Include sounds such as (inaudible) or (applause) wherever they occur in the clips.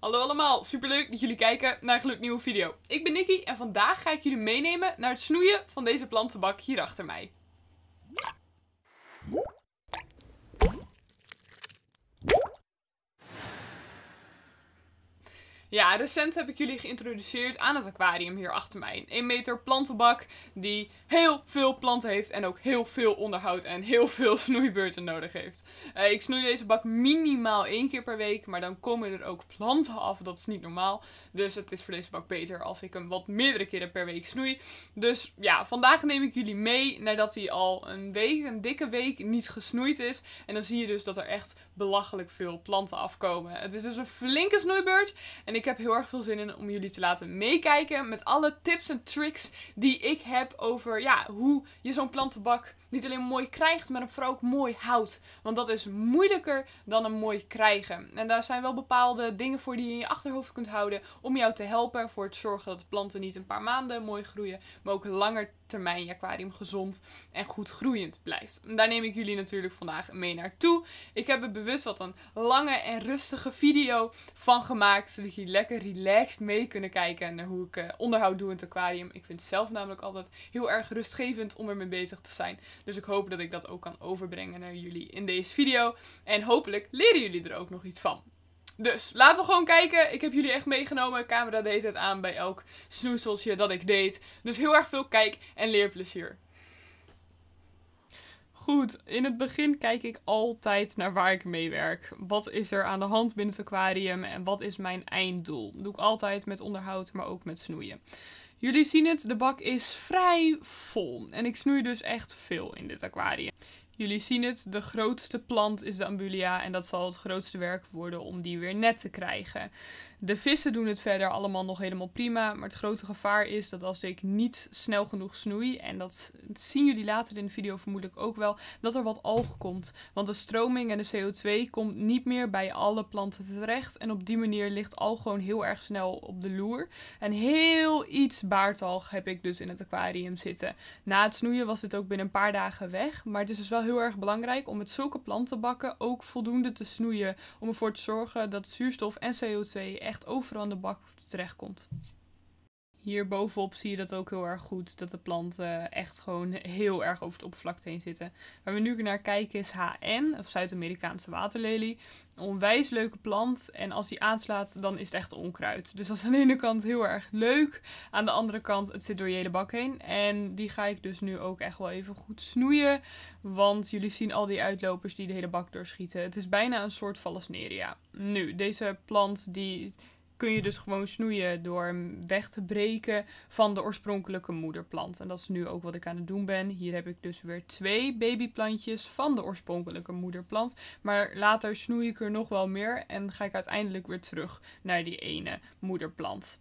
Hallo allemaal, superleuk dat jullie kijken naar een gloednieuwe video. Ik ben Nikki en vandaag ga ik jullie meenemen naar het snoeien van deze plantenbak hier achter mij. Ja, recent heb ik jullie geïntroduceerd aan het aquarium hier achter mij. Een 1 meter plantenbak die heel veel planten heeft en ook heel veel onderhoud en heel veel (laughs) snoeibeurten nodig heeft. Eh, ik snoei deze bak minimaal één keer per week, maar dan komen er ook planten af. Dat is niet normaal. Dus het is voor deze bak beter als ik hem wat meerdere keren per week snoei. Dus ja, vandaag neem ik jullie mee nadat hij al een week, een dikke week niet gesnoeid is. En dan zie je dus dat er echt belachelijk veel planten afkomen. Het is dus een flinke snoeibeurt. En ik heb heel erg veel zin in om jullie te laten meekijken met alle tips en tricks die ik heb over ja, hoe je zo'n plantenbak niet alleen mooi krijgt, maar een vooral ook mooi houdt. Want dat is moeilijker dan een mooi krijgen. En daar zijn wel bepaalde dingen voor die je in je achterhoofd kunt houden om jou te helpen voor het zorgen dat planten niet een paar maanden mooi groeien, maar ook langer termijn je aquarium gezond en goed groeiend blijft. En daar neem ik jullie natuurlijk vandaag mee naartoe. Ik heb er bewust wat een lange en rustige video van gemaakt, zodat jullie lekker relaxed mee kunnen kijken naar hoe ik eh, onderhoud doe in het aquarium. Ik vind het zelf namelijk altijd heel erg rustgevend om ermee bezig te zijn. Dus ik hoop dat ik dat ook kan overbrengen naar jullie in deze video. En hopelijk leren jullie er ook nog iets van. Dus laten we gewoon kijken. Ik heb jullie echt meegenomen. De camera deed het aan bij elk snoezeltje dat ik deed. Dus heel erg veel kijk- en leerplezier. Goed, in het begin kijk ik altijd naar waar ik mee werk. Wat is er aan de hand binnen het aquarium en wat is mijn einddoel? Dat doe ik altijd met onderhoud, maar ook met snoeien. Jullie zien het, de bak is vrij vol. En ik snoei dus echt veel in dit aquarium. Jullie zien het, de grootste plant is de Ambulia en dat zal het grootste werk worden om die weer net te krijgen. De vissen doen het verder allemaal nog helemaal prima, maar het grote gevaar is dat als ik niet snel genoeg snoei, en dat zien jullie later in de video vermoedelijk ook wel, dat er wat alg komt. Want de stroming en de CO2 komt niet meer bij alle planten terecht en op die manier ligt alg gewoon heel erg snel op de loer. En heel iets baartalg heb ik dus in het aquarium zitten. Na het snoeien was dit ook binnen een paar dagen weg, maar het is dus wel heel erg belangrijk om met zulke plantenbakken ook voldoende te snoeien. Om ervoor te zorgen dat zuurstof en CO2 echt overal in de bak terechtkomt. Hierbovenop zie je dat ook heel erg goed, dat de planten echt gewoon heel erg over het oppervlakte heen zitten. Waar we nu naar kijken is HN, of Zuid-Amerikaanse waterlelie. Een onwijs leuke plant en als die aanslaat, dan is het echt onkruid. Dus dat is aan de ene kant heel erg leuk, aan de andere kant, het zit door je hele bak heen. En die ga ik dus nu ook echt wel even goed snoeien, want jullie zien al die uitlopers die de hele bak doorschieten. Het is bijna een soort Vallisneria. Nu, deze plant die kun je dus gewoon snoeien door weg te breken van de oorspronkelijke moederplant. En dat is nu ook wat ik aan het doen ben. Hier heb ik dus weer twee babyplantjes van de oorspronkelijke moederplant. Maar later snoei ik er nog wel meer en ga ik uiteindelijk weer terug naar die ene moederplant.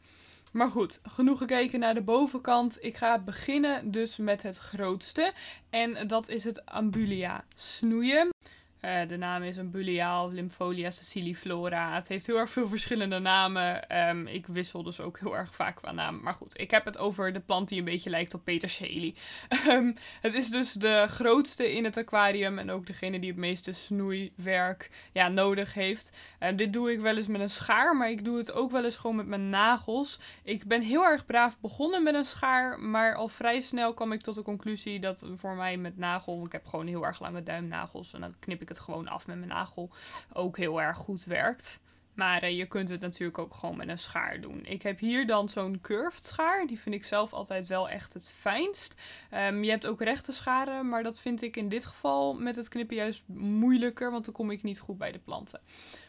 Maar goed, genoeg gekeken naar de bovenkant. Ik ga beginnen dus met het grootste. En dat is het Ambulia snoeien. Eh, de naam is een buliaal, Lympholia sessiliflora. Het heeft heel erg veel verschillende namen. Ehm, ik wissel dus ook heel erg vaak qua naam. Maar goed, ik heb het over de plant die een beetje lijkt op peterselie. Um, (laughs) ehm, het is dus de grootste in het aquarium en ook degene die het meeste snoeiwerk ja, nodig heeft. Eh, dit doe ik wel eens met een schaar, maar ik doe het ook wel eens gewoon met mijn nagels. Ik ben heel erg braaf begonnen met een schaar, maar al vrij snel kwam ik tot de conclusie dat voor mij met nagel, ik heb gewoon heel erg lange duimnagels en dan knip ik het gewoon af met mijn nagel ook heel erg goed werkt. Maar eh, je kunt het natuurlijk ook gewoon met een schaar doen. Ik heb hier dan zo'n curved schaar. Die vind ik zelf altijd wel echt het fijnst. Ehm, je hebt ook rechte scharen, maar dat vind ik in dit geval met het knippen juist moeilijker. Want dan kom ik niet goed bij de planten.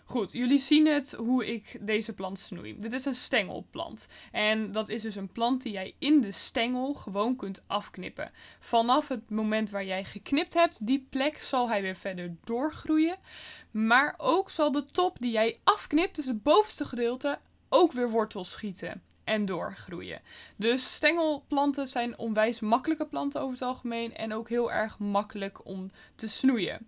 Goed, jullie zien het hoe ik deze plant snoei. Dit is een stengelplant. En dat is dus een plant die jij in de stengel gewoon kunt afknippen. Vanaf het moment waar jij geknipt hebt, die plek zal hij weer verder doorgroeien. Maar ook zal de top die jij afknipt, dus het bovenste gedeelte, ook weer wortels schieten en doorgroeien. Dus stengelplanten zijn onwijs makkelijke planten over het algemeen en ook heel erg makkelijk om te snoeien.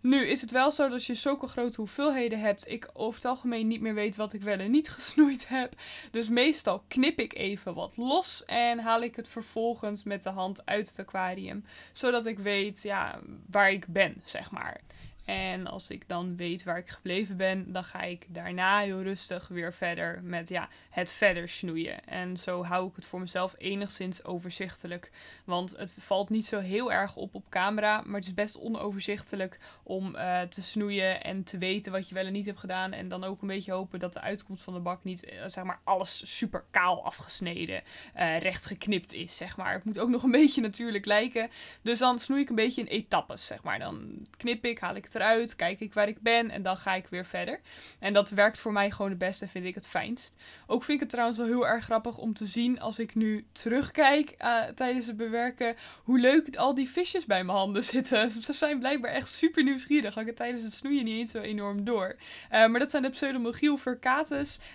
Nu is het wel zo dat je zulke grote hoeveelheden hebt, ik over het algemeen niet meer weet wat ik wel en niet (laughs) gesnoeid heb. Dus meestal knip ik even wat los en haal ik het vervolgens met de hand uit het aquarium. Zodat ik weet ja, waar ik ben, zeg maar. En als ik dan weet waar ik gebleven ben, dan ga ik daarna heel rustig weer verder met ja, het verder snoeien. En zo hou ik het voor mezelf enigszins overzichtelijk. Want het valt niet zo heel erg op op camera, maar het is best onoverzichtelijk om eh, te snoeien en te weten wat je wel en niet hebt gedaan. En dan ook een beetje hopen dat de uitkomst van de bak niet, eh, zeg maar, alles super kaal afgesneden, uh, eh, recht geknipt is, zeg maar. Het moet ook nog een (laughs) beetje natuurlijk lijken. Dus dan snoei ik een beetje in etappes, zeg maar. Dan knip ik, haal ik het achteruit, kijk ik waar ik ben en dan ga ik weer verder. En dat werkt voor mij gewoon het beste en vind ik het fijnst. Ook vind ik het trouwens wel heel erg grappig om te zien als ik nu terugkijk eh, tijdens het bewerken, hoe leuk al die visjes bij mijn handen (laughs) zitten. Ze zijn blijkbaar echt super nieuwsgierig. Had ik het tijdens het snoeien niet eens zo enorm door. Eh, maar dat zijn de Pseudomogiel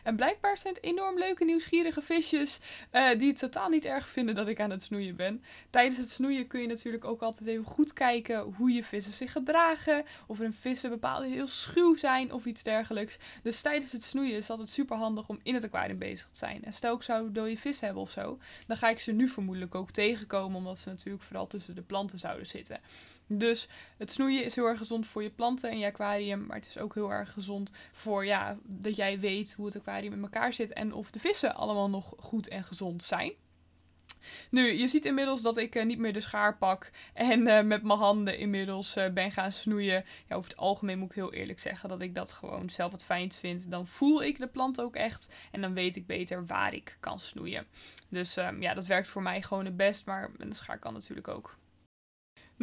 En blijkbaar zijn het enorm leuke nieuwsgierige visjes eh, die het totaal niet erg vinden dat ik aan het snoeien ben. Tijdens het snoeien kun je natuurlijk ook altijd even goed kijken hoe je vissen zich gedragen of er een vissen bepaalde heel schuw zijn of iets dergelijks. Dus tijdens het snoeien is het altijd super handig om in het aquarium bezig te zijn. En stel ik zou dode vis hebben of zo, dan ga ik ze nu vermoedelijk ook tegenkomen, omdat ze natuurlijk vooral tussen de planten zouden zitten. Dus het snoeien is heel erg gezond voor je planten en je aquarium. Maar het is ook heel erg gezond voor ja, dat jij weet hoe het aquarium in elkaar zit. En of de vissen allemaal nog goed en gezond zijn. Nu, je ziet inmiddels dat ik eh, niet meer de schaar pak en eh, met mijn handen inmiddels eh, ben gaan snoeien. Ja, over het algemeen moet ik heel eerlijk zeggen dat ik dat gewoon zelf het fijnst vind. Dan voel ik de plant ook echt en dan weet ik beter waar ik kan snoeien. Dus ehm, ja, dat werkt voor mij gewoon het best, maar een schaar kan natuurlijk ook.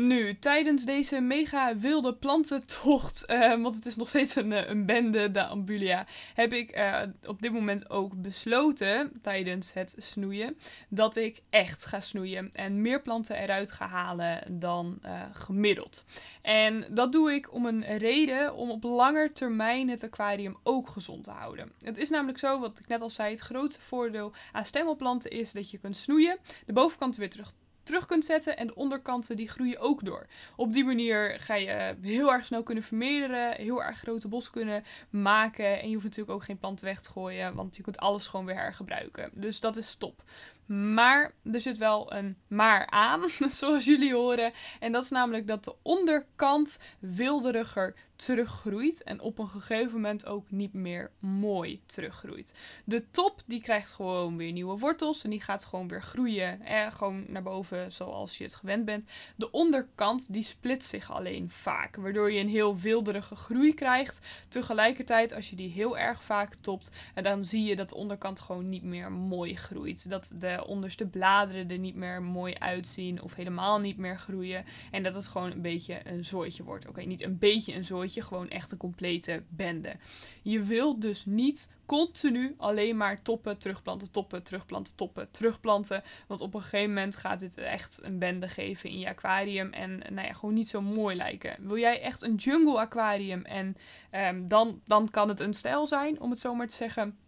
Nu, tijdens deze mega wilde plantentocht, (laughs) ehm, want het is nog steeds een, eh, een bende, de Ambulia, heb ik eh, op dit moment ook besloten, tijdens het snoeien, dat ik echt ga snoeien en meer planten eruit ga halen dan eh, gemiddeld. En dat doe ik om een reden om op langer termijn het aquarium ook gezond te houden. Het is namelijk zo, wat ik net al zei, het grootste voordeel aan stemmelplanten is dat je kunt snoeien, de bovenkant weer terug terug kunt zetten. En de onderkanten die groeien ook door. Op die manier ga je heel erg snel kunnen vermeerderen. Heel erg grote bossen kunnen maken. En je hoeft natuurlijk ook geen plant weg te gooien. Want je kunt alles gewoon weer hergebruiken. Dus dat is top. Maar er zit wel een maar aan, (laughs) zoals jullie horen. En dat is namelijk dat de onderkant wilderiger teruggroeit en op een gegeven moment ook niet meer mooi teruggroeit. De top die krijgt gewoon weer nieuwe wortels en die gaat gewoon weer groeien, eh, gewoon naar boven zoals je het gewend bent. De onderkant die splitst zich alleen vaak, waardoor je een heel wilderige groei krijgt. Tegelijkertijd als je die heel erg vaak topt, en dan zie je dat de onderkant gewoon niet meer mooi groeit. Dat de onderste bladeren er niet meer mooi uitzien of helemaal niet meer groeien en dat het gewoon een beetje een zooitje wordt. Oké, niet een beetje een zooitje je gewoon echt een complete bende. Je wilt dus niet continu alleen maar toppen, terugplanten, toppen, terugplanten, toppen, terugplanten. Want op een gegeven moment gaat dit echt een bende geven in je aquarium. En nou ja, gewoon niet zo mooi lijken. Wil jij echt een jungle aquarium? En ehm, dan, dan kan het een stijl zijn, om het zo maar te zeggen.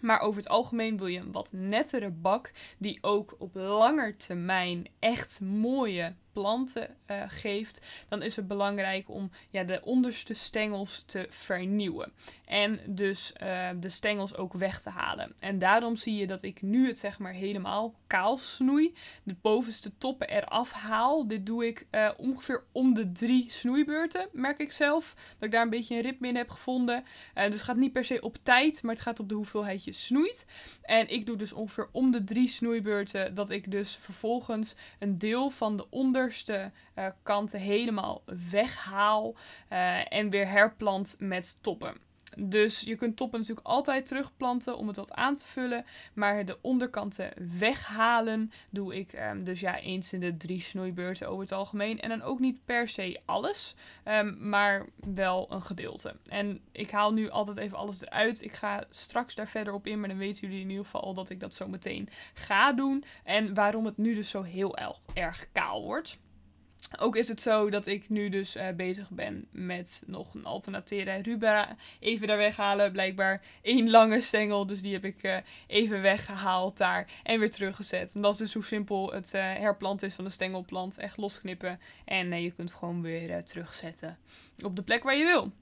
Maar over het algemeen wil je een wat nettere bak die ook op langer termijn echt mooie planten uh, geeft, dan is het belangrijk om ja, de onderste stengels te vernieuwen. En dus eh, de stengels ook weg te halen. En daarom zie je dat ik nu het zeg maar helemaal kaal snoei. De bovenste toppen eraf haal. Dit doe ik eh, ongeveer om de drie snoeibeurten, merk ik zelf. Dat ik daar een beetje een ritme in heb gevonden. dus het gaat niet per se op tijd, maar het gaat op de hoeveelheid je snoeit. En ik doe dus ongeveer om de drie snoeibeurten dat ik dus vervolgens een deel van de onderste eh, kanten helemaal weghaal eh, en weer herplant met toppen. Dus je kunt toppen natuurlijk altijd terugplanten om het wat aan te vullen. Maar de onderkanten weghalen doe ik ehm, dus ja eens in de drie snoeibeurten over het algemeen. En dan ook niet per se alles, ehm, maar wel een gedeelte. En ik haal nu altijd even alles eruit. Ik ga straks daar verder op in, maar dan weten jullie in ieder geval al dat ik dat zo meteen ga doen. En waarom het nu dus zo heel erg kaal wordt. Ook is het zo dat ik nu dus eh, bezig ben met nog een alternatera rubra. Even daar weghalen. Blijkbaar één lange stengel. Dus die heb ik eh, even weggehaald daar. En weer teruggezet. En dat is dus hoe simpel het uh, eh, herplanten is van de stengelplant. Echt losknippen. En je kunt gewoon weer terugzetten. Op de plek waar je wil.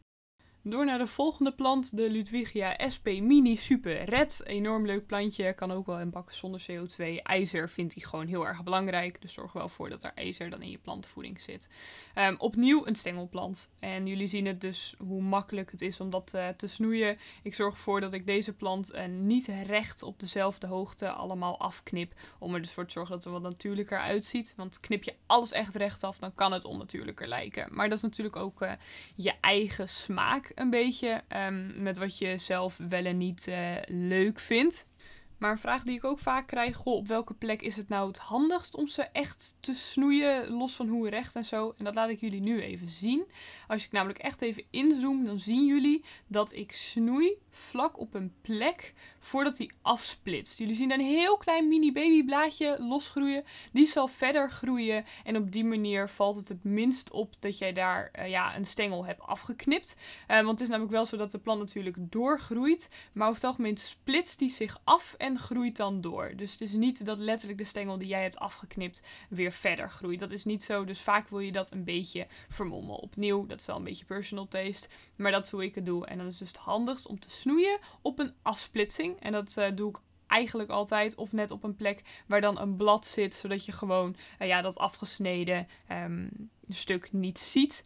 Door naar de volgende plant, de Ludwigia SP Mini Super Red. Enorm leuk plantje, kan ook wel in bakken zonder CO2. IJzer vindt hij gewoon heel erg belangrijk, dus zorg wel voor dat er ijzer dan in je plantvoeding zit. Ehm, opnieuw een stengelplant. En jullie zien het dus hoe makkelijk het is om dat eh, te snoeien. Ik zorg ervoor dat ik deze plant uh, niet recht op dezelfde hoogte allemaal afknip. Om er dus voor te zorgen dat het er wat natuurlijker uitziet. Want knip je alles echt recht af, dan kan het onnatuurlijker lijken. Maar dat is natuurlijk ook eh, je eigen smaak een beetje ehm, met wat je zelf wel en niet eh, leuk vindt. Maar een vraag die ik ook vaak krijg, goh, op welke plek is het nou het handigst om ze echt te snoeien, los van hoe recht en zo. En dat laat ik jullie nu even zien. Als ik namelijk echt even inzoom, dan zien jullie dat ik snoei vlak op een plek voordat hij afsplitst. Jullie zien daar een heel klein mini babyblaadje losgroeien. Die zal verder groeien en op die manier valt het het minst op dat jij daar eh, ja, een stengel hebt afgeknipt. Eh, want het is namelijk wel zo dat de plant natuurlijk doorgroeit, maar over het algemeen splitst die zich af en groeit dan door. Dus het is niet dat letterlijk de stengel die jij hebt afgeknipt weer verder groeit. Dat is niet zo, dus vaak wil je dat een beetje vermommen. Opnieuw, dat is wel een beetje personal taste, maar dat is hoe ik het doe. En dan is dus het handigst om te snoeien op een afsplitsing. En dat eh, doe ik eigenlijk altijd. Of net op een plek waar dan een blad zit. Zodat je gewoon eh, ja, dat afgesneden ehm, stuk niet ziet.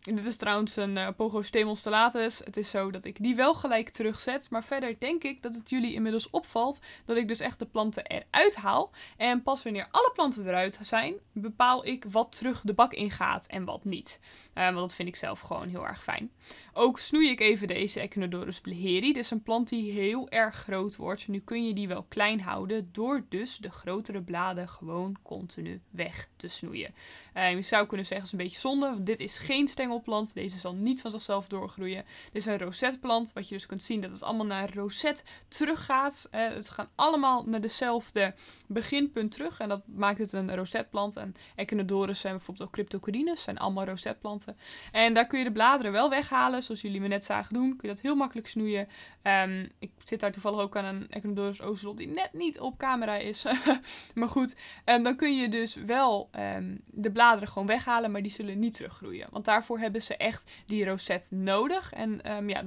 Dit is trouwens een uh, Pogo Stellatus. Het is zo dat ik die wel gelijk terugzet. Maar verder denk ik dat het jullie inmiddels opvalt dat ik dus echt de planten eruit haal. En pas wanneer alle planten eruit zijn, bepaal ik wat terug de bak ingaat en wat niet. Eh, want dat vind ik zelf gewoon heel erg fijn. Ook snoei ik even deze Echinodorus bleheri. Dit is een plant die heel erg groot wordt. Nu kun je die wel klein houden door dus de grotere bladen gewoon continu weg te snoeien. Eh, je zou kunnen zeggen, het is een beetje zonde. Want dit is geen stengel stengelplant. Deze zal niet van zichzelf doorgroeien. Dit is een rosetplant, wat je dus kunt zien dat het allemaal naar roset teruggaat. Eh, het gaan allemaal naar dezelfde beginpunt terug en dat maakt het een rosetplant. En Echinodorus en bijvoorbeeld ook cryptocorines zijn allemaal rosetplanten. En daar kun je de bladeren wel weghalen, zoals jullie me net zagen doen. Kun je dat heel makkelijk snoeien. Ehm, ik zit daar toevallig ook aan een Echinodorus ocelot die net niet op camera is. (laughs) maar goed, En ehm, dan kun je dus wel ehm, de bladeren gewoon weghalen, maar die zullen niet teruggroeien. Want daarvoor hebben ze echt die rosette nodig. En ehm, ja,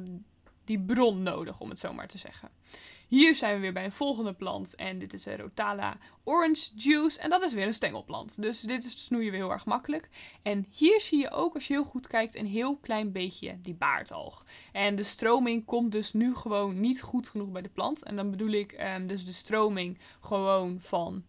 die bron nodig, om het zo maar te zeggen. Hier zijn we weer bij een volgende plant. En dit is een Rotala Orange Juice. En dat is weer een stengelplant. Dus dit is snoeien weer heel erg makkelijk. En hier zie je ook, als je heel goed kijkt, een heel klein beetje die baardalg. En de stroming komt dus nu gewoon niet goed genoeg bij de plant. En dan bedoel ik ehm, dus de stroming gewoon van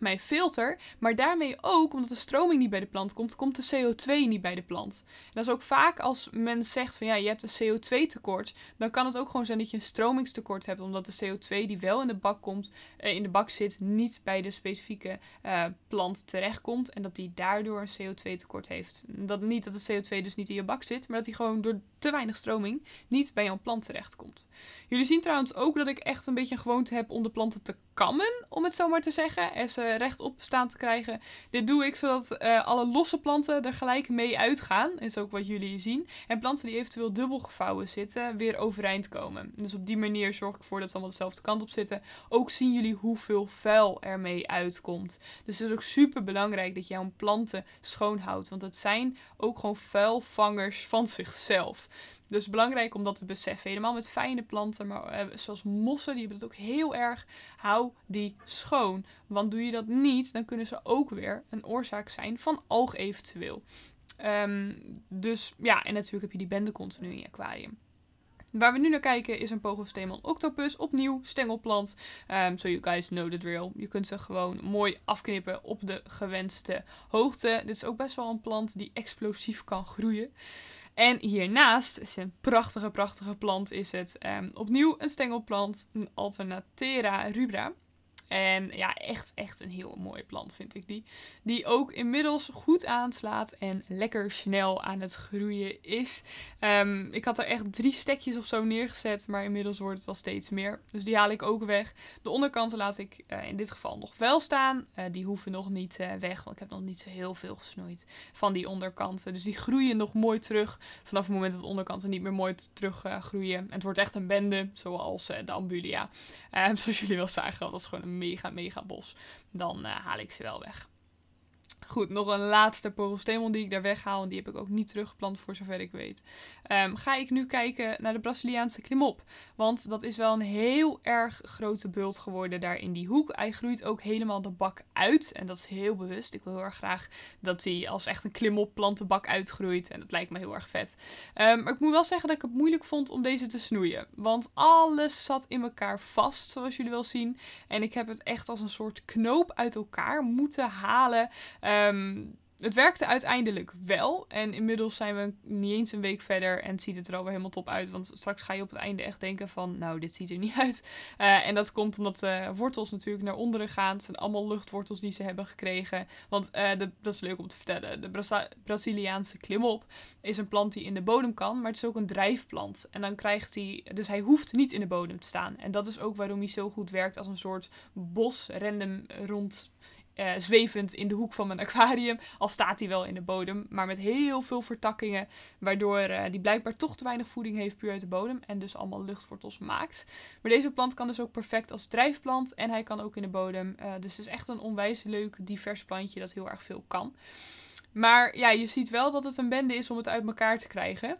mijn filter. Maar daarmee ook, omdat de stroming niet bij de plant komt, komt de CO2 niet bij de plant. En dat is ook vaak als men zegt van ja, je hebt een CO2-tekort. Dan kan het ook gewoon zijn dat je een stromingstekort hebt. Omdat de CO2 die wel in de bak komt, eh, in de bak zit, niet bij de specifieke eh, plant terechtkomt. En dat die daardoor een CO2-tekort heeft. Dat niet dat de CO2 dus niet in je bak zit, maar dat die gewoon door te weinig stroming niet bij jouw plant terechtkomt. Jullie zien trouwens ook dat ik echt een beetje een gewoonte heb om de planten te kammen, om het zo maar te zeggen. En ze eh, rechtop staan te krijgen. Dit doe ik zodat eh, alle losse planten er gelijk mee uitgaan. Is ook wat jullie zien. En planten die eventueel dubbel gevouwen zitten, weer overeind komen. Dus op die manier zorg ik ervoor dat ze allemaal dezelfde kant op zitten. Ook zien jullie hoeveel vuil er mee uitkomt. Dus het is ook super belangrijk dat jouw planten schoonhoudt. Want het zijn ook gewoon vuilvangers van zichzelf. Dus belangrijk om dat te beseffen. Helemaal met fijne planten, maar eh, zoals mossen, die hebben het ook heel erg. Hou die schoon. Want doe je dat niet, dan kunnen ze ook weer een oorzaak zijn van alg eventueel. Ehm, dus ja, en natuurlijk heb je die bende continu in je aquarium. Waar we nu naar kijken is een pogostemon octopus. Opnieuw, stengelplant. Um, so you guys know the drill. Je kunt ze gewoon mooi afknippen op de gewenste hoogte. Dit is ook best wel een plant die explosief kan groeien. En hiernaast is een prachtige, prachtige plant is het. Ehm, opnieuw een stengelplant, een Alternatera rubra. En ja, echt, echt een heel mooie plant vind ik die. Die ook inmiddels goed aanslaat en lekker snel aan het groeien is. Ehm, ik had er echt drie stekjes of zo neergezet, maar inmiddels wordt het al steeds meer. Dus die haal ik ook weg. De onderkanten laat ik eh, in dit geval nog wel staan. Eh, die hoeven nog niet eh, weg, want ik heb nog niet zo heel veel gesnoeid van die onderkanten. Dus die groeien nog mooi terug. Vanaf het moment dat de onderkanten niet meer mooi terug groeien. het wordt echt een bende, zoals de Ambulia. Ehm, (laughs) zoals jullie wel zagen, dat is gewoon een mega, mega bos, dan eh, haal ik ze wel weg. Goed, nog een laatste Porostemon die ik daar weghaal. En die heb ik ook niet teruggeplant voor zover ik weet. Ehm, ga ik nu kijken naar de Braziliaanse klimop. Want dat is wel een heel erg grote bult geworden daar in die hoek. Hij groeit ook helemaal de bak uit. En dat is heel bewust. Ik wil heel erg graag dat hij als echt een klimopplant de bak uitgroeit. En dat lijkt me heel erg vet. Ehm, maar ik moet wel zeggen dat ik het moeilijk vond om deze te snoeien. Want alles zat in elkaar vast, zoals jullie wel zien. En ik heb het echt als een soort knoop uit elkaar moeten halen. Ehm, Ehm, het werkte uiteindelijk wel. En inmiddels zijn we niet eens een week verder en ziet het er alweer helemaal top uit. Want straks ga je op het einde echt denken van, nou, dit ziet er niet (laughs) uit. Eh, en dat komt omdat de eh, wortels natuurlijk naar onderen gaan. Het zijn allemaal luchtwortels die ze hebben gekregen. Want eh, de, dat is leuk om te vertellen. De Braziliaanse klimop is een plant die in de bodem kan, maar het is ook een drijfplant. En dan krijgt hij, dus hij hoeft niet in de bodem te staan. En dat is ook waarom hij zo goed werkt als een soort bos random rond uh, zwevend in de hoek van mijn aquarium. Al staat hij wel in de bodem, maar met heel veel vertakkingen. Waardoor uh, die blijkbaar toch te weinig voeding heeft puur uit de bodem. En dus allemaal luchtwortels maakt. Maar deze plant kan dus ook perfect als drijfplant. En hij kan ook in de bodem. Eh, dus het is echt een onwijs leuk, divers plantje dat heel erg veel kan. Maar ja, je ziet wel dat het een bende is om het uit elkaar te krijgen.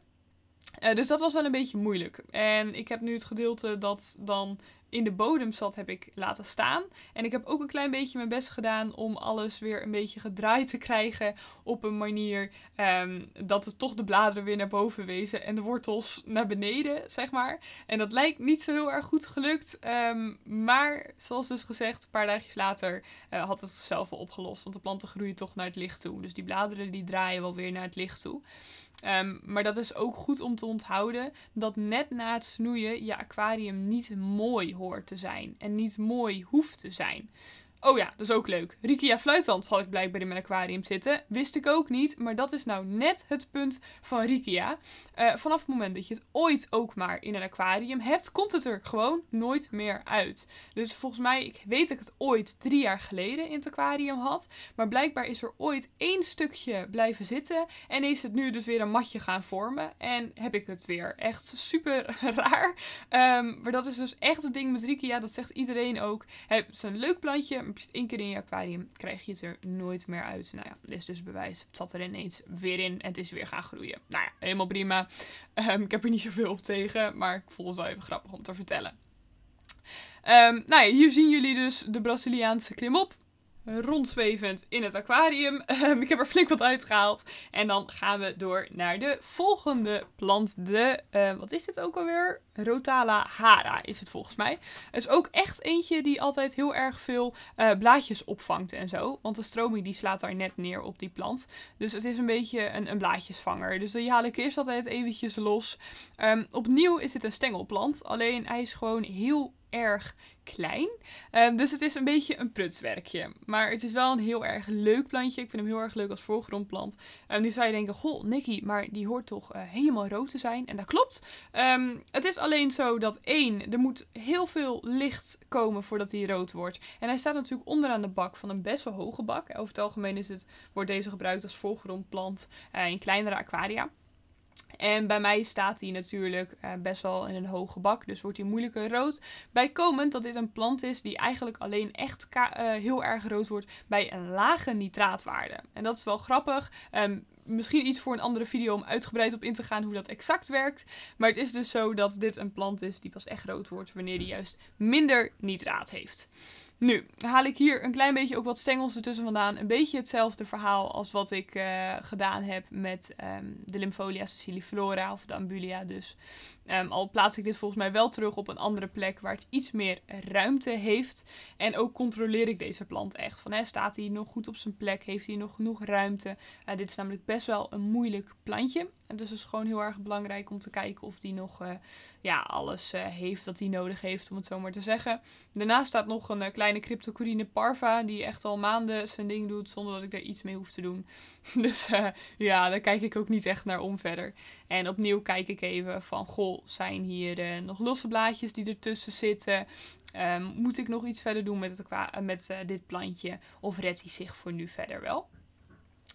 dus dat was wel een beetje moeilijk. En ik heb nu het gedeelte dat dan in de bodem zat, heb ik laten staan. En ik heb ook een klein beetje mijn best gedaan om alles weer een beetje gedraaid te krijgen. Op een manier ehm, dat het toch de bladeren weer naar boven wezen en de wortels naar beneden, zeg maar. En dat lijkt niet zo heel erg goed gelukt. Ehm, maar zoals dus gezegd, een paar dagjes later eh, had het zelf wel opgelost. Want de planten groeien toch naar het licht toe. Dus die bladeren die draaien wel weer naar het licht toe. Ehm, maar dat is ook goed om te onthouden dat net na het snoeien je aquarium niet mooi hoort te zijn en niet mooi hoeft te zijn. Oh ja, dat is ook leuk. Rikia fluitland zal ik blijkbaar in mijn aquarium zitten. Wist ik ook niet, maar dat is nou net het punt van Rikia. Eh, vanaf het moment dat je het ooit ook maar in een aquarium hebt, komt het er gewoon nooit meer uit. Dus volgens mij, ik weet dat ik het ooit drie jaar geleden in het aquarium had. Maar blijkbaar is er ooit één stukje blijven zitten. En is het nu dus weer een matje gaan vormen. En heb ik het weer. Echt super (laughs) raar. Ehm, maar dat is dus echt het ding met Rikia. Dat zegt iedereen ook. Het is een leuk plantje heb je het één keer in je aquarium, krijg je het er nooit meer uit. Nou ja, dit is dus bewijs. Het zat er ineens weer in en het is weer gaan groeien. Nou ja, helemaal prima. Ehm, ik heb er niet zoveel op tegen, maar ik vond het wel even grappig om te vertellen. Ehm, nou ja, hier zien jullie dus de Braziliaanse klimop rondzwevend in het aquarium. (laughs) Ehm, ik heb er flink wat uitgehaald. En dan gaan we door naar de volgende plant. De, eh, wat is dit ook alweer? Rotala hara is het volgens mij. Het is ook echt eentje die altijd heel erg veel eh, blaadjes opvangt en zo. Want de stroming die slaat daar net neer op die plant. Dus het is een beetje een, een blaadjesvanger. Dus die haal ik eerst altijd eventjes los. Ehm, opnieuw is dit een stengelplant. Alleen hij is gewoon heel erg klein. Ehm, dus het is een beetje een prutswerkje. Maar het is wel een heel erg leuk plantje. Ik vind hem heel erg leuk als voorgrondplant. Um, nu zou je denken, goh Nicky, maar die hoort toch eh, helemaal rood te zijn. En dat klopt. Ehm, het is alleen zo dat één, er moet heel veel licht komen voordat hij rood wordt. En hij staat natuurlijk onderaan de bak van een best wel hoge bak. Over het algemeen is het, wordt deze gebruikt als voorgrondplant eh, in kleinere aquaria. En bij mij staat hij natuurlijk eh, best wel in een hoge bak, dus wordt hij moeilijker rood. Bijkomend dat dit een plant is die eigenlijk alleen echt eh, heel erg rood wordt bij een lage nitraatwaarde. En dat is wel grappig. Ehm, misschien iets voor een andere video om uitgebreid op in te gaan hoe dat exact werkt. Maar het is dus zo dat dit een plant is die pas echt rood wordt wanneer die juist minder nitraat heeft. Nu haal ik hier een klein beetje ook wat stengels ertussen vandaan. Een beetje hetzelfde verhaal als wat ik eh, gedaan heb met ehm, de Lympholia siciliflora of de Ambulia dus. Ehm, al plaats ik dit volgens mij wel terug op een andere plek waar het iets meer ruimte heeft. En ook controleer ik deze plant echt. Van, hè, staat hij nog goed op zijn plek? Heeft hij nog genoeg ruimte? Eh, dit is namelijk best wel een moeilijk plantje. En dus het is gewoon heel erg belangrijk om te kijken of die nog eh, ja, alles eh, heeft wat hij nodig heeft, om het zo maar te zeggen. Daarnaast staat nog een kleine cryptocurine parva, die echt al maanden zijn ding doet zonder dat ik er iets mee hoef te doen. (laughs) dus ja, daar kijk ik ook niet echt naar om verder. En opnieuw kijk ik even van, goh, zijn hier eh, nog losse blaadjes die ertussen zitten? Ehm, moet ik nog iets verder doen met, het, met eh, dit plantje? Of redt hij zich voor nu verder wel?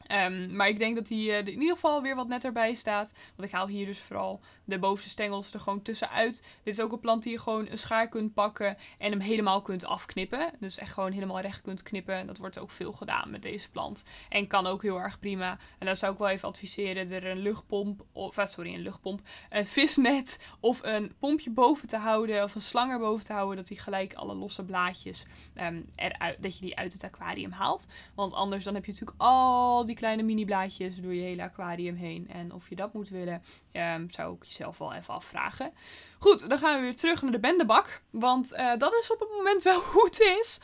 Ehm, maar ik denk dat hij eh, er in ieder geval weer wat net erbij staat. Want ik haal hier dus vooral de bovenste stengels er gewoon tussenuit. Dit is ook een plant die je gewoon een schaar kunt pakken en hem helemaal kunt afknippen. Dus echt gewoon helemaal recht kunt knippen. dat wordt ook veel gedaan met deze plant. En kan ook heel erg prima. En dan zou ik wel even adviseren er een luchtpomp, of eh, sorry, een luchtpomp, een visnet of een pompje boven te houden of een slang erboven te houden. Dat hij gelijk alle losse blaadjes ehm, eruit, dat je die uit het aquarium haalt. Want anders dan heb je natuurlijk al die kleine mini blaadjes door je hele aquarium heen. En of je dat moet willen, ehm, zou ik jezelf wel even afvragen. Goed, dan gaan we weer terug naar de bendebak. Want eh, dat is op het moment wel (laughs) hoe het is.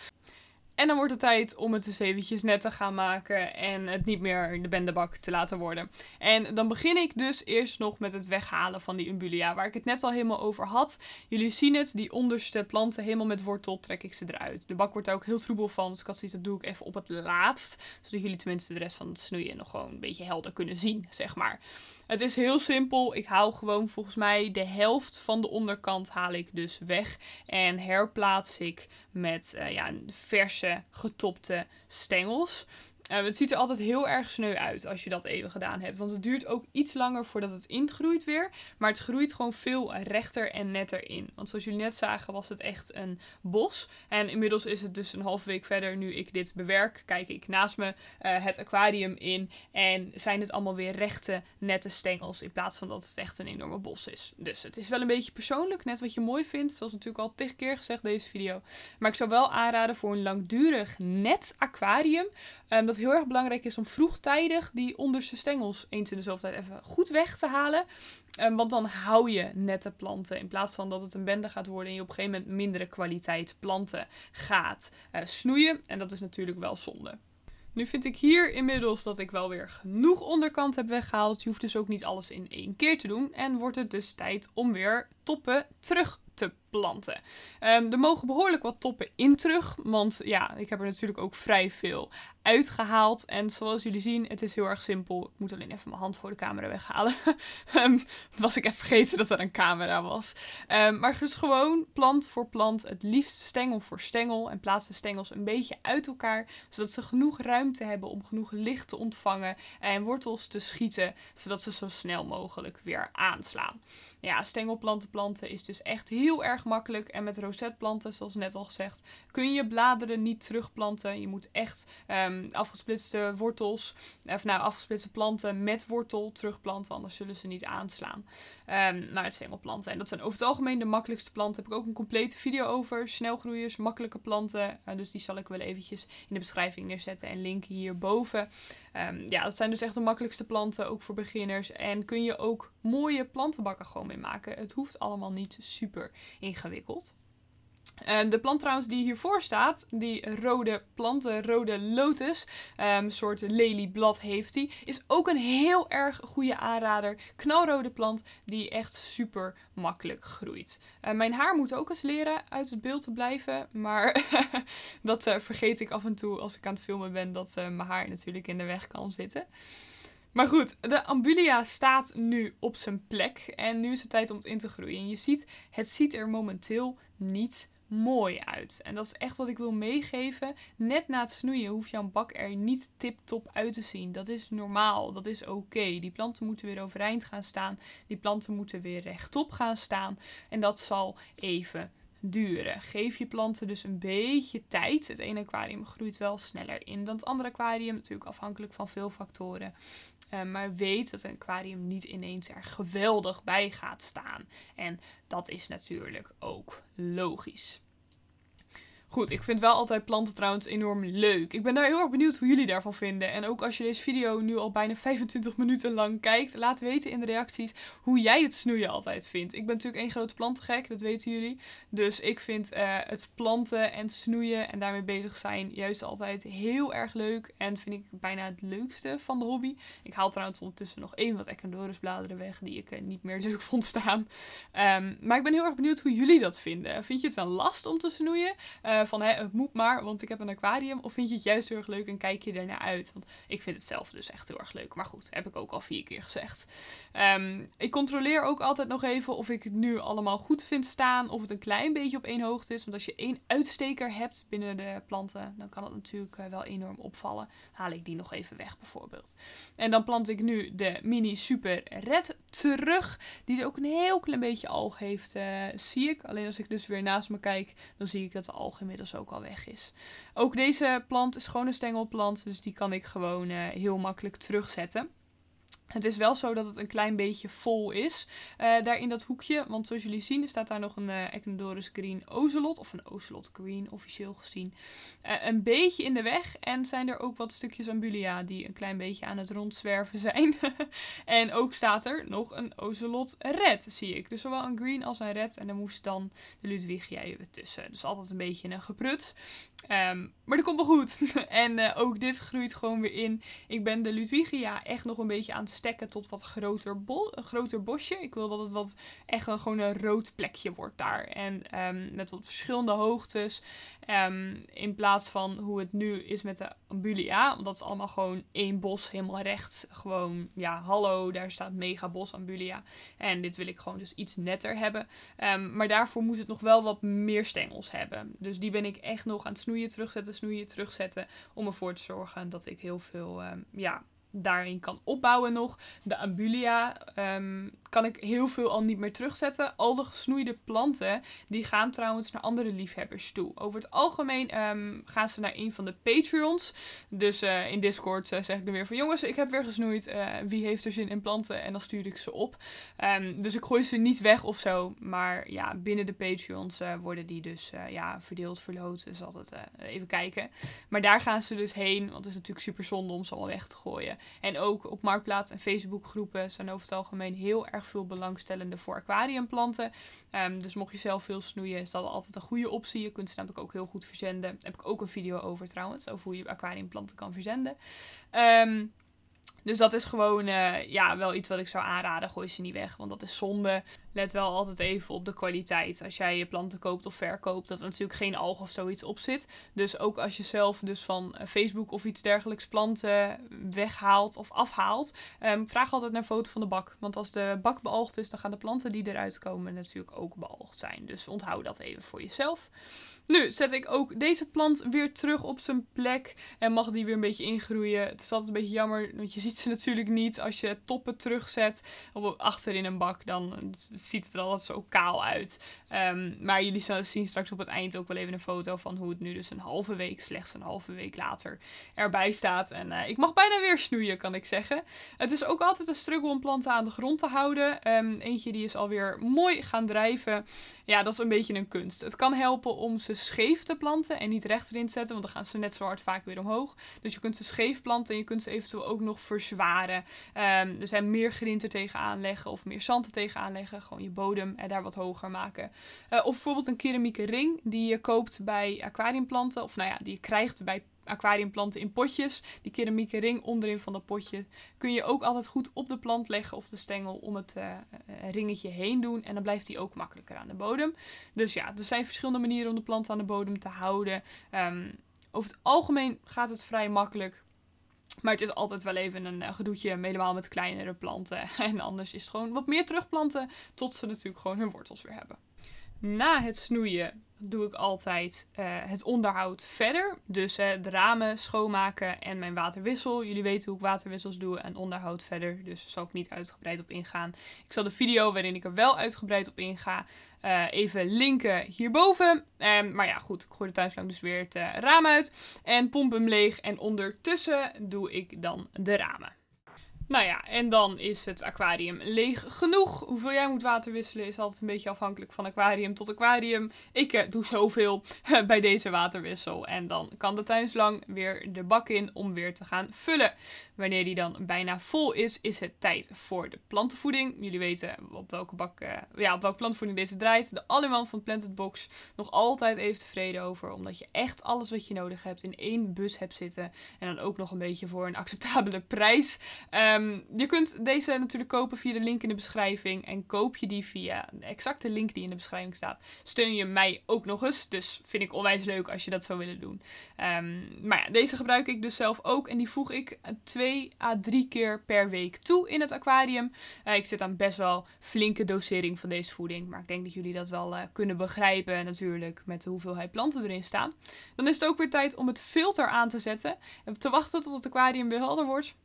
En dan wordt het tijd om het eens eventjes net te gaan maken en het niet meer de bendebak te laten worden. En dan begin ik dus eerst nog met het weghalen van die umbulia, waar ik het net al helemaal over had. Jullie zien het, die onderste planten helemaal met wortel trek ik ze eruit. De bak wordt daar ook heel troebel van, dus ik had zoiets, dat doe ik even op het laatst. Zodat jullie tenminste de rest van het snoeien nog gewoon een beetje helder kunnen zien, zeg maar. Het is heel simpel. Ik haal gewoon volgens mij de helft van de onderkant haal ik dus weg. En herplaats ik met eh, ja, verse getopte stengels. Eh, het ziet er altijd heel erg sneu uit als je dat even gedaan hebt. Want het duurt ook iets langer voordat het ingroeit weer. Maar het groeit gewoon veel rechter en netter in. Want zoals jullie net zagen was het echt een bos. En inmiddels is het dus een half week verder nu ik dit bewerk. Kijk ik naast me eh, het aquarium in. En zijn het allemaal weer rechte, nette stengels. In plaats van dat het echt een enorme bos is. Dus het is wel een beetje persoonlijk. Net wat je mooi vindt. Zoals natuurlijk al tig keer gezegd deze video. Maar ik zou wel aanraden voor een langdurig net aquarium. Um, dat heel erg belangrijk is om vroegtijdig die onderste stengels eens in de zoveel tijd even goed weg te halen. Ehm, want dan hou je nette planten. In plaats van dat het een bende gaat worden en je op een gegeven moment mindere kwaliteit planten gaat eh, snoeien. En dat is natuurlijk wel zonde. Nu vind ik hier inmiddels dat ik wel weer genoeg onderkant heb weggehaald. Je hoeft dus ook niet alles in één keer te doen. En wordt het dus tijd om weer toppen terug te planten. Ehm, er mogen behoorlijk wat toppen in terug, want ja, ik heb er natuurlijk ook vrij veel uitgehaald. En zoals jullie zien, het is heel erg simpel. Ik moet alleen even mijn hand voor de camera weghalen. um, (laughs) was ik even vergeten dat er een camera was. Ehm, maar dus gewoon plant voor plant, het liefst stengel voor stengel. En plaats de stengels een beetje uit elkaar, zodat ze genoeg ruimte hebben om genoeg licht te ontvangen en wortels te schieten, zodat ze zo snel mogelijk weer aanslaan. Ja, stengelplanten planten is dus echt heel erg makkelijk. En met rosetplanten, zoals net al gezegd, kun je bladeren niet terugplanten. Je moet echt ehm, afgesplitste wortels, of nou afgesplitste planten met wortel terugplanten, anders zullen ze niet aanslaan. Um, maar het planten En dat zijn over het algemeen de makkelijkste planten. Heb ik ook een complete video over. Snelgroeiers, makkelijke planten. Eh, dus die zal ik wel eventjes in de beschrijving neerzetten en linken hierboven. Um, ja, dat zijn dus echt de makkelijkste planten, ook voor beginners. En kun je ook mooie plantenbakken gewoon mee maken. Het hoeft allemaal niet super ingewikkeld ingewikkeld. Ehm, de plant trouwens die hiervoor staat, die rode plant, rode lotus, een ehm, soort lelieblad heeft die, is ook een heel erg goede aanrader. Knalrode plant die echt super makkelijk groeit. Ehm, mijn haar moet ook eens leren uit het beeld te blijven, maar (laughs) dat eh, vergeet ik af en toe als ik aan het filmen ben, dat eh, mijn haar natuurlijk in de weg kan zitten. Maar goed, de Ambulia staat nu op zijn plek en nu is het tijd om het in te groeien. En je ziet, het ziet er momenteel niet mooi uit. En dat is echt wat ik wil meegeven. Net na het snoeien hoeft jouw bak er niet tip-top uit te zien. Dat is normaal, dat is oké. Die planten moeten weer overeind gaan staan. Die planten moeten weer rechtop gaan staan. En dat zal even duren. Geef je planten dus een beetje tijd. Het ene aquarium groeit wel sneller in dan het andere aquarium. Natuurlijk afhankelijk van veel factoren. Ehm, maar weet dat een aquarium niet ineens er geweldig bij gaat staan. En dat is natuurlijk ook logisch. Goed, ik vind wel altijd planten trouwens enorm leuk. Ik ben daar heel erg benieuwd hoe jullie daarvan vinden. En ook als je deze video nu al bijna 25 minuten lang kijkt, laat weten in de reacties hoe jij het snoeien altijd vindt. Ik ben natuurlijk één grote plantengek, dat weten jullie. Dus ik vind eh, het planten en snoeien en daarmee bezig zijn juist altijd heel erg leuk. En vind ik bijna het leukste van de hobby. Ik haal trouwens ondertussen nog één wat Echendorusbladeren weg die ik eh, niet meer (laughs) leuk vond staan. Ehm, maar ik ben heel erg benieuwd hoe jullie dat vinden. Vind je het een last om te snoeien? Ehm, eh, van hè, het moet maar, want ik heb een aquarium? Of vind je het juist heel erg leuk en kijk je ernaar uit? Want ik vind het zelf dus echt heel erg leuk. Maar goed, heb ik ook al vier keer gezegd. Ehm, ik controleer ook altijd nog even of ik het nu allemaal goed vind staan. Of het een klein beetje op één hoogte is. Want als je één uitsteker hebt binnen de planten, dan kan het natuurlijk eh, wel enorm opvallen. Haal ik die nog even weg bijvoorbeeld. En dan plant ik nu de Mini Super Red terug. Die ook een heel klein beetje alg heeft, eh, zie ik. Alleen als ik dus weer naast me kijk, dan zie ik dat de algemeen inmiddels ook al weg is. Ook deze plant is gewoon een stengelplant, dus die kan ik gewoon eh, heel makkelijk terugzetten. Het is wel zo dat het een klein beetje vol is uh, daar in dat hoekje. Want zoals jullie zien staat daar nog een uh, Green Ocelot. Of een Ocelot Green officieel gezien. Eh, een beetje in de weg. En zijn er ook wat stukjes Ambulia die een klein beetje aan het rondzwerven zijn. (laughs) en ook staat er nog een Ocelot Red zie ik. Dus zowel een Green als een Red. En daar moest dan de Ludwig jij tussen. Dus altijd een beetje een geprut. Ehm, maar dat komt wel goed. (laughs) en eh, ook dit groeit gewoon weer in. Ik ben de Ludwigia echt nog een beetje aan het stekken tot wat groter, bol, groter bosje. Ik wil dat het wat echt een, gewoon een rood plekje wordt daar. En ehm, met wat verschillende hoogtes. Ehm, in plaats van hoe het nu is met de Ambulia. Want dat is allemaal gewoon één bos helemaal rechts. Gewoon, ja, hallo, daar staat mega bos Ambulia. En dit wil ik gewoon dus iets netter hebben. Ehm, maar daarvoor moet het nog wel wat meer stengels hebben. Dus die ben ik echt nog aan het snoeien, terugzetten, snoeien, terugzetten. Om ervoor te zorgen dat ik heel veel, ehm, ja, daarin kan opbouwen nog. De ambulia ehm, kan ik heel veel al niet meer terugzetten. Al de gesnoeide planten, die gaan trouwens naar andere liefhebbers toe. Over het algemeen ehm, gaan ze naar een van de Patreons. Dus eh, in Discord eh, zeg ik er weer van jongens, ik heb weer gesnoeid. Eh, wie heeft er zin in planten? En dan stuur ik ze op. Ehm, dus ik gooi ze niet weg of zo. Maar ja, binnen de Patreons worden die dus ja, verdeeld, verloot. Dus altijd even kijken. Maar daar gaan ze dus heen. Want het is natuurlijk super zonde om ze allemaal weg te gooien. En ook op Marktplaats en Facebookgroepen zijn over het algemeen heel erg veel belangstellenden voor aquariumplanten. Ehm, dus mocht je zelf veel snoeien, is dat altijd een goede optie. Je kunt ze namelijk ook heel goed verzenden. Daar heb ik ook een video over trouwens, over hoe je aquariumplanten kan verzenden. Ehm, dus dat is gewoon eh, ja, wel iets wat ik zou aanraden. Gooi ze niet weg, want dat is zonde. Let wel altijd even op de kwaliteit. Als jij je planten koopt of verkoopt, dat er natuurlijk geen alg of zoiets op zit. Dus ook als je zelf dus van eh, Facebook of iets dergelijks planten weghaalt of afhaalt, ehm, vraag altijd naar foto van de bak. Want als de bak bealgd is, dan gaan de planten die eruit komen natuurlijk ook bealgd zijn. Dus onthoud dat even voor jezelf. Nu zet ik ook deze plant weer terug op zijn plek en mag die weer een beetje ingroeien. Het is altijd een beetje jammer, want je ziet ze (laughs) natuurlijk niet. Als je toppen terugzet op, achter in een bak, dan ziet het er altijd zo kaal uit. Ehm, maar jullie zien straks op het eind ook wel even een foto van hoe het nu dus een halve week, slechts een halve week later erbij staat. En eh, ik mag bijna weer snoeien, kan ik zeggen. Het is ook altijd een struggle om planten aan de grond te houden. Ehm, eentje die is alweer mooi gaan drijven. Ja, dat is een beetje een kunst. Het kan helpen om ze scheef te planten en niet recht erin te zetten, want dan gaan ze net zo hard vaak weer omhoog. Dus je kunt ze scheef planten en je kunt ze eventueel ook nog verzwaren. Um, dus meer grind er tegenaan leggen of meer zand er tegenaan leggen. Gewoon je bodem en eh, daar wat hoger maken. Eh, of bijvoorbeeld een keramieke ring die je koopt bij aquariumplanten. Of nou ja, die je krijgt bij aquariumplanten in potjes. Die keramieke ring onderin van dat potje kun je ook altijd goed op de plant leggen of de stengel om het eh, eh, ringetje heen doen. En dan blijft die ook makkelijker aan de bodem. Dus ja, er zijn verschillende manieren om de plant aan de bodem te houden. Ehm, over het algemeen gaat het vrij makkelijk. Maar het is altijd wel even een eh, gedoetje, helemaal met kleinere planten. (laughs) En anders is het gewoon wat meer terugplanten, tot ze natuurlijk gewoon hun wortels weer hebben. Na het snoeien doe ik altijd eh, het onderhoud verder. Dus eh, de ramen schoonmaken en mijn waterwissel. Jullie weten hoe ik waterwissels doe en onderhoud verder. Dus daar zal ik niet uitgebreid op ingaan. Ik zal de video waarin ik er wel uitgebreid op inga eh, even linken hierboven. Ehm, maar ja, goed. Ik gooi de tuinslang dus weer het raam uit. En pomp hem leeg. En ondertussen doe ik dan de ramen. Nou ja, en dan is het aquarium leeg genoeg. Hoeveel jij moet water wisselen is altijd een beetje afhankelijk van aquarium tot aquarium. Ik eh, doe zoveel (laughs) eh, bij deze waterwissel. En dan kan de tuinslang weer de bak in om weer te gaan vullen. Wanneer die dan bijna vol is, is het tijd voor de plantenvoeding. Jullie weten op welke, bak, eh, ja, op welke plantenvoeding deze draait. De Alleman van Planted Box nog altijd even tevreden over. Omdat je echt alles wat je nodig hebt in één bus hebt zitten. En dan ook nog een beetje voor een acceptabele prijs. Um, Ehm, je kunt deze natuurlijk kopen via de link in de beschrijving. En koop je die via de exacte link die in de beschrijving staat, steun je mij ook nog eens. Dus vind ik onwijs leuk als je dat zou willen doen. Ehm, maar ja, deze gebruik ik dus zelf ook. En die voeg ik twee à drie keer per week toe in het aquarium. Eh, ik zit aan best wel flinke dosering van deze voeding. Maar ik denk dat jullie dat wel eh, kunnen begrijpen natuurlijk met de hoeveelheid planten erin staan. Dan is het ook weer tijd om het filter aan te zetten. En te wachten tot het aquarium weer helder wordt.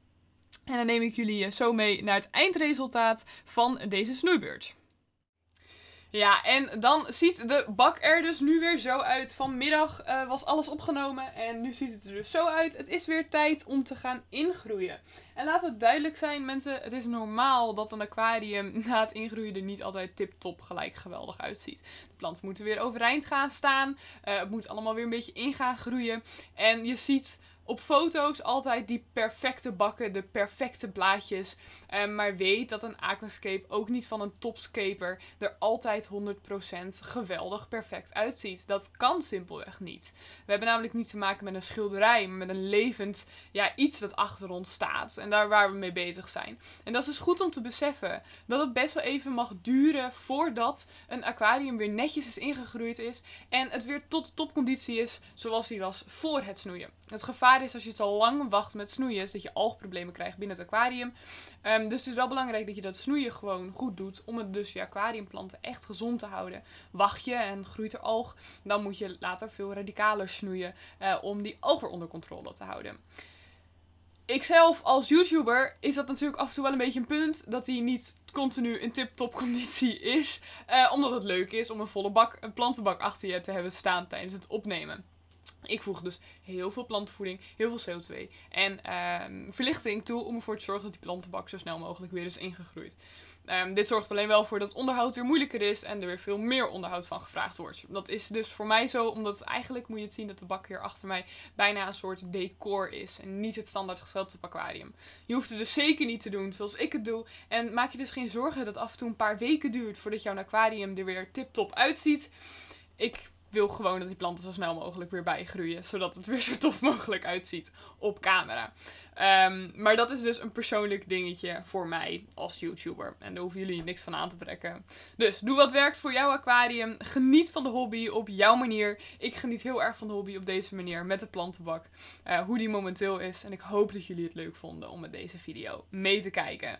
En dan neem ik jullie eh, zo mee naar het eindresultaat van deze snoeibeurt. Ja, en dan ziet de bak er dus nu weer zo uit. Vanmiddag eh, was alles opgenomen en nu ziet het er dus zo uit. Het is weer tijd om te gaan ingroeien. En laat het duidelijk zijn mensen, het is normaal dat een aquarium (laughs) na het ingroeien er niet altijd tip-top gelijk geweldig uitziet. De planten moeten weer overeind gaan staan, eh, het moet allemaal weer een beetje in gaan groeien. En je ziet op foto's altijd die perfecte bakken, de perfecte blaadjes. Ehm, maar weet dat een aquascape ook niet van een topscaper er altijd 100% geweldig perfect uitziet. Dat kan simpelweg niet. We hebben namelijk niet te maken met een schilderij, maar met een levend ja, iets dat achter ons staat. En daar waar we mee bezig zijn. En dat is dus goed om te beseffen dat het best wel even mag duren voordat een aquarium weer netjes is ingegroeid is. En het weer tot topconditie is zoals die was voor het snoeien. Het gevaar is als je te lang wacht met snoeien, dat je algproblemen krijgt binnen het aquarium. Ehm, dus het is wel belangrijk dat je dat snoeien gewoon goed doet. Om het dus je aquariumplanten echt gezond te houden. Wacht je en groeit er alg, dan moet je later veel radicaler snoeien eh, om die alger onder controle te houden. Ikzelf als YouTuber is dat natuurlijk af en toe wel een beetje een punt dat hij niet continu in tip-top conditie is. Eh, omdat het leuk is om een volle bak, een plantenbak achter je te hebben staan tijdens het opnemen. Ik voeg dus heel veel plantenvoeding, heel veel CO2 en ehm, verlichting toe om ervoor te zorgen dat die plantenbak zo snel mogelijk weer is ingegroeid. Ehm, dit zorgt alleen wel voor dat onderhoud weer moeilijker is en er weer veel meer onderhoud van gevraagd wordt. Dat is dus voor mij zo, omdat eigenlijk moet je het zien dat de bak hier achter mij bijna een soort decor is en niet het standaard geschelpte aquarium. Je hoeft het dus zeker niet te doen zoals ik het doe en maak je dus geen zorgen dat af en toe een paar weken duurt voordat jouw aquarium er weer tip-top uitziet. Ik wil gewoon dat die planten zo snel mogelijk weer bijgroeien. Zodat het weer zo tof mogelijk uitziet op camera. Ehm, maar dat is dus een persoonlijk dingetje voor mij als YouTuber. En daar hoeven jullie niks van aan te trekken. Dus doe wat werkt voor jouw aquarium. Geniet van de hobby op jouw manier. Ik geniet heel erg van de hobby op deze manier met de plantenbak. Eh, hoe die momenteel is. En ik hoop dat jullie het leuk vonden om met deze video mee te kijken.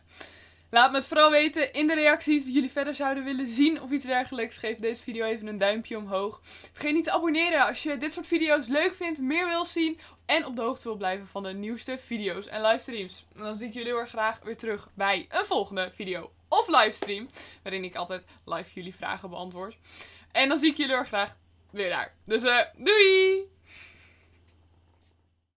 Laat me het vooral weten in de reacties wat jullie verder zouden willen zien of iets dergelijks. Geef deze video even een duimpje omhoog. Vergeet niet te abonneren als je dit soort video's leuk vindt, meer wil zien en op de hoogte wil blijven van de nieuwste video's en livestreams. En dan zie ik jullie heel erg graag weer terug bij een volgende video of livestream, waarin ik altijd live jullie vragen beantwoord. En dan zie ik jullie heel erg graag weer daar. Dus uh, doei!